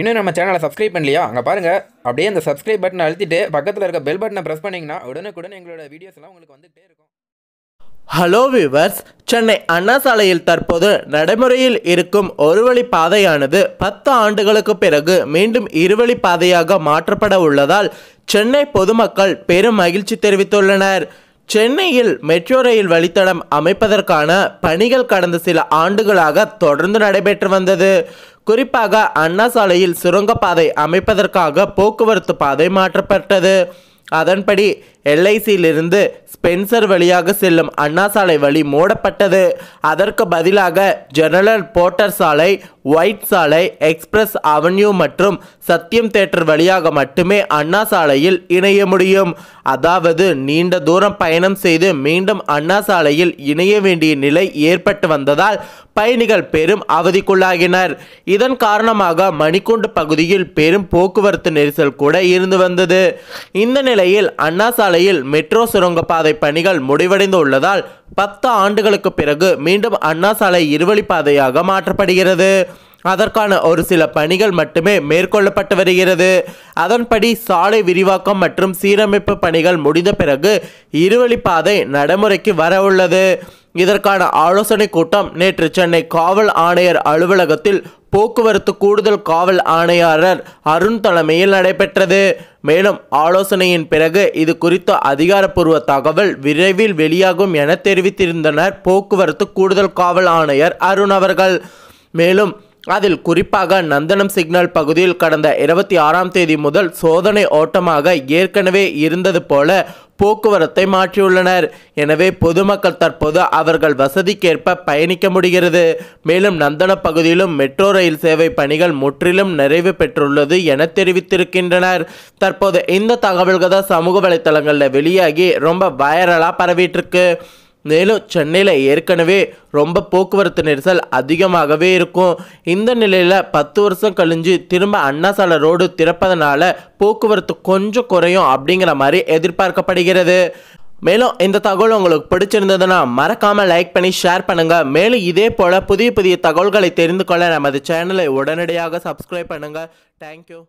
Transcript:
இன்னும் நம்ம சேனலை சப்ஸ்கிரைப் பண்ணலையா அங்கே பாருங்கள் அப்படியே அந்த சப்ஸ்கிரைப் பட்டனை அழுத்திட்டு பக்கத்தில் இருக்க பெல் பட்டனை ப்ரெஸ் பண்ணிங்கன்னா உடனுக்குடன் எங்களோட வீடியோஸ்லாம் உங்களுக்கு வந்துகிட்டே இருக்கும் ஹலோ வியூவர்ஸ் சென்னை அண்ணா சாலையில் தற்போது நடைமுறையில் இருக்கும் ஒருவழி பாதையானது பத்து ஆண்டுகளுக்கு பிறகு மீண்டும் இருவழி பாதையாக மாற்றப்பட உள்ளதால் சென்னை பொதுமக்கள் பெரும் மகிழ்ச்சி தெரிவித்துள்ளனர் சென்னையில் மெட்ரோ ரயில் வழித்தடம் அமைப்பதற்கான பணிகள் கடந்த சில ஆண்டுகளாக தொடர்ந்து நடைபெற்று வந்தது குறிப்பாக அண்ணா சாலையில் சுரங்கப்பாதை அமைப்பதற்காக போக்குவரத்து பாதை மாற்றப்பட்டது அதன்படி எல்ஐசியிலிருந்து ஸ்பென்சர் வழியாக செல்லும் அண்ணா சாலை வழி மூடப்பட்டது அதற்கு பதிலாக ஜெனரல் போர்ட்டர் சாலை ஒயிட் சாலை எக்ஸ்பிரஸ் அவென்யூ மற்றும் சத்தியம் தேட்டர் வழியாக மட்டுமே அண்ணா சாலையில் இணைய முடியும் அதாவது நீண்ட தூரம் பயணம் செய்து மீண்டும் அண்ணா சாலையில் இணைய வேண்டிய நிலை ஏற்பட்டு வந்ததால் பயணிகள் பெரும் அவதிக்குள்ளாகினர் இதன் காரணமாக மணிக்கூண்டு பகுதியில் பெரும் போக்குவரத்து நெரிசல் கூட இருந்து வந்தது இந்த நிலை இந்நிலையில் அண்ணா சாலையில் மெட்ரோ சுரங்கப்பாதை பணிகள் முடிவடைந்து உள்ளதால் பத்து ஆண்டுகளுக்கு பிறகு மீண்டும் அண்ணா சாலை இருவழிப்பாதையாக மாற்றப்படுகிறது அதற்கான ஒரு சில பணிகள் மட்டுமே மேற்கொள்ளப்பட்டு வருகிறது அதன்படி சாலை விரிவாக்கம் மற்றும் சீரமைப்பு பணிகள் முடிந்த பிறகு இருவழிப்பாதை நடைமுறைக்கு வரவுள்ளது இதற்கான ஆலோசனை கூட்டம் நேற்று சென்னை காவல் ஆணையர் அலுவலகத்தில் போக்குவரத்து கூடுதல் காவல் ஆணையாளர் அருண் தலைமையில் நடைபெற்றது மேலும் ஆலோசனையின் பிறகு இது குறித்த அதிகாரப்பூர்வ தகவல் விரைவில் வெளியாகும் என தெரிவித்திருந்தனர் போக்குவரத்து கூடுதல் காவல் ஆணையர் அருண் அவர்கள் மேலும் அதில் குறிப்பாக நந்தனம் சிக்னல் பகுதியில் கடந்த இருபத்தி ஆறாம் தேதி முதல் சோதனை ஓட்டமாக ஏற்கனவே இருந்தது போல போக்குவரத்தை மாற்றியுள்ளனர் எனவே பொதுமக்கள் தற்போது அவர்கள் வசதிக்கேற்ப பயணிக்க முடிகிறது மேலும் நந்தன பகுதியிலும் மெட்ரோ ரயில் சேவை பணிகள் முற்றிலும் நிறைவு பெற்றுள்ளது என தெரிவித்திருக்கின்றனர் தற்போது இந்த தகவல்கள் தான் சமூக வலைத்தளங்களில் வெளியாகி ரொம்ப வைரலாக பரவிட்டு மேலும் சென்னையில் ஏற்கனவே ரொம்ப போக்குவரத்து நெரிசல் அதிகமாகவே இருக்கும் இந்த நிலையில் பத்து வருஷம் கழிஞ்சு திரும்ப அண்ணாசாலை ரோடு திறப்பதனால போக்குவரத்து கொஞ்சம் குறையும் அப்படிங்கிற மாதிரி எதிர்பார்க்கப்படுகிறது மேலும் இந்த தகவல் உங்களுக்கு பிடிச்சிருந்ததுன்னா மறக்காமல் லைக் பண்ணி ஷேர் பண்ணுங்கள் மேலும் இதே போல் புதிய புதிய தகவல்களை தெரிந்து கொள்ள நமது சேனலை உடனடியாக சப்ஸ்கிரைப் பண்ணுங்கள் தேங்க்யூ